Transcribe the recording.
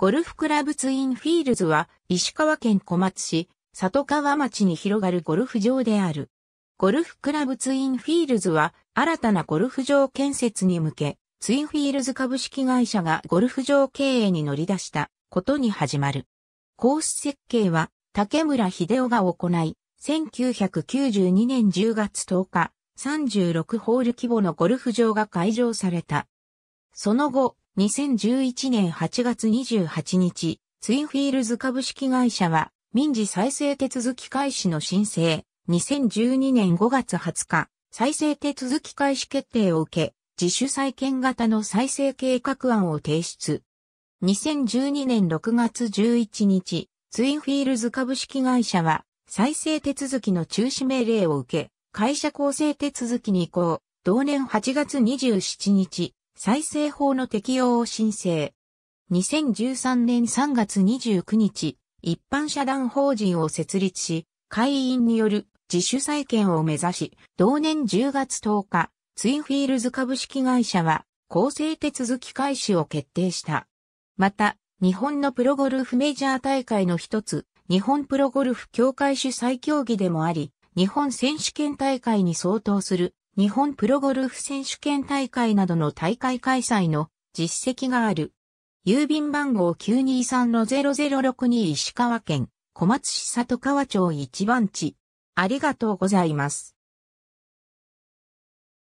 ゴルフクラブツインフィールズは石川県小松市、里川町に広がるゴルフ場である。ゴルフクラブツインフィールズは新たなゴルフ場建設に向け、ツインフィールズ株式会社がゴルフ場経営に乗り出したことに始まる。コース設計は竹村秀夫が行い、1992年10月10日、36ホール規模のゴルフ場が開場された。その後、2011年8月28日、ツインフィールズ株式会社は、民事再生手続き開始の申請、2012年5月20日、再生手続き開始決定を受け、自主再建型の再生計画案を提出。2012年6月11日、ツインフィールズ株式会社は、再生手続きの中止命令を受け、会社構成手続きに移行、同年8月27日、再生法の適用を申請。2013年3月29日、一般社団法人を設立し、会員による自主再建を目指し、同年10月10日、ツインフィールズ株式会社は、公正手続き開始を決定した。また、日本のプロゴルフメジャー大会の一つ、日本プロゴルフ協会主催競技でもあり、日本選手権大会に相当する日本プロゴルフ選手権大会などの大会開催の実績がある。郵便番号923-0062石川県小松市里川町一番地。ありがとうございます。